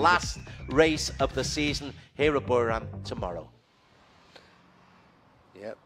last race of the season here at Burram tomorrow. Yep.